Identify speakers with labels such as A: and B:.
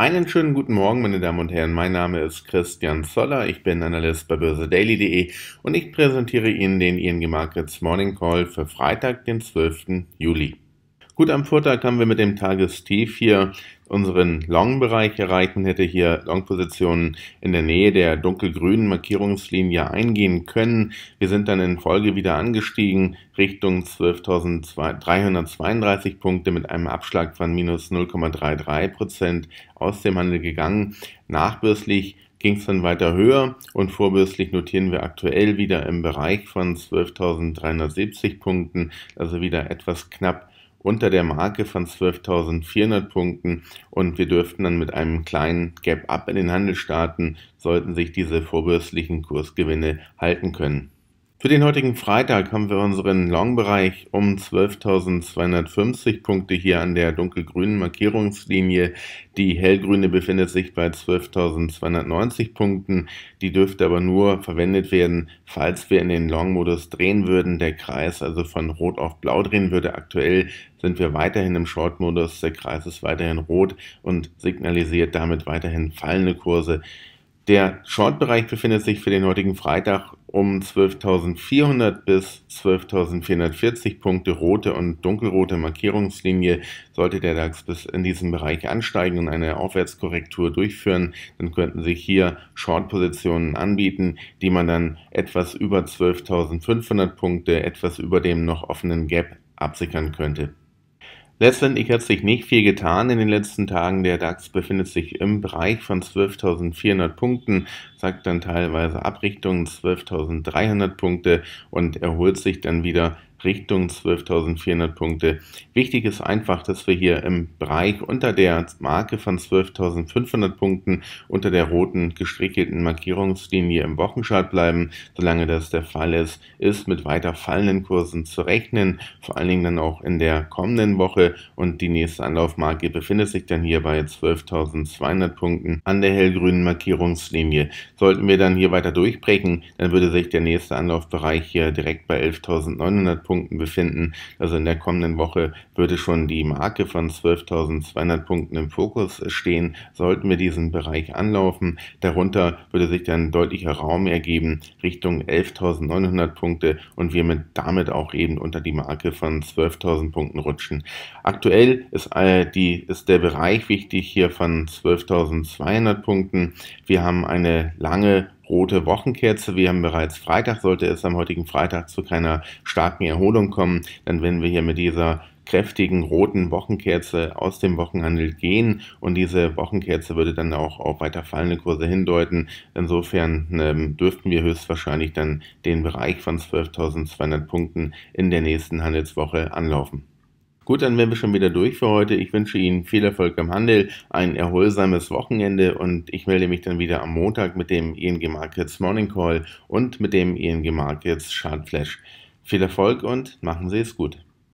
A: Einen schönen guten Morgen, meine Damen und Herren. Mein Name ist Christian Zoller. Ich bin Analyst bei börsedaily.de und ich präsentiere Ihnen den ING Markets Morning Call für Freitag, den 12. Juli. Gut, am Vortag haben wir mit dem Tagestief hier unseren Long-Bereich erreicht und hätte hier Long-Positionen in der Nähe der dunkelgrünen Markierungslinie eingehen können. Wir sind dann in Folge wieder angestiegen Richtung 12.332 Punkte mit einem Abschlag von minus 0,33 aus dem Handel gegangen. Nachbürstlich ging es dann weiter höher und vorbürstlich notieren wir aktuell wieder im Bereich von 12.370 Punkten, also wieder etwas knapp unter der Marke von 12.400 Punkten und wir dürften dann mit einem kleinen Gap-up in den Handel starten, sollten sich diese vorbürstlichen Kursgewinne halten können. Für den heutigen Freitag haben wir unseren Long-Bereich um 12.250 Punkte hier an der dunkelgrünen Markierungslinie. Die hellgrüne befindet sich bei 12.290 Punkten. Die dürfte aber nur verwendet werden, falls wir in den Long-Modus drehen würden. Der Kreis also von rot auf blau drehen würde. Aktuell sind wir weiterhin im Short-Modus. Der Kreis ist weiterhin rot und signalisiert damit weiterhin fallende Kurse. Der Short-Bereich befindet sich für den heutigen Freitag um 12.400 bis 12.440 Punkte rote und dunkelrote Markierungslinie. Sollte der DAX bis in diesen Bereich ansteigen und eine Aufwärtskorrektur durchführen, dann könnten sich hier Short-Positionen anbieten, die man dann etwas über 12.500 Punkte, etwas über dem noch offenen Gap absichern könnte. Letztendlich hat sich nicht viel getan in den letzten Tagen. Der DAX befindet sich im Bereich von 12.400 Punkten, sagt dann teilweise Abrichtungen 12.300 Punkte und erholt sich dann wieder Richtung 12.400 Punkte. Wichtig ist einfach, dass wir hier im Bereich unter der Marke von 12.500 Punkten unter der roten gestrickelten Markierungslinie im Wochenchart bleiben. Solange das der Fall ist, ist mit weiter fallenden Kursen zu rechnen, vor allen Dingen dann auch in der kommenden Woche und die nächste Anlaufmarke befindet sich dann hier bei 12.200 Punkten an der hellgrünen Markierungslinie. Sollten wir dann hier weiter durchbrechen, dann würde sich der nächste Anlaufbereich hier direkt bei 11.900 Punkten Punkten befinden. Also in der kommenden Woche würde schon die Marke von 12.200 Punkten im Fokus stehen. Sollten wir diesen Bereich anlaufen, darunter würde sich dann deutlicher Raum ergeben Richtung 11.900 Punkte und wir mit, damit auch eben unter die Marke von 12.000 Punkten rutschen. Aktuell ist, äh, die, ist der Bereich wichtig hier von 12.200 Punkten. Wir haben eine lange rote Wochenkerze. Wir haben bereits Freitag, sollte es am heutigen Freitag zu keiner starken Erholung kommen, dann werden wir hier mit dieser kräftigen roten Wochenkerze aus dem Wochenhandel gehen und diese Wochenkerze würde dann auch auf weiter fallende Kurse hindeuten. Insofern ähm, dürften wir höchstwahrscheinlich dann den Bereich von 12.200 Punkten in der nächsten Handelswoche anlaufen. Gut, dann wären wir schon wieder durch für heute. Ich wünsche Ihnen viel Erfolg im Handel, ein erholsames Wochenende und ich melde mich dann wieder am Montag mit dem ING Markets Morning Call und mit dem ING Markets Chart Flash. Viel Erfolg und machen Sie es gut.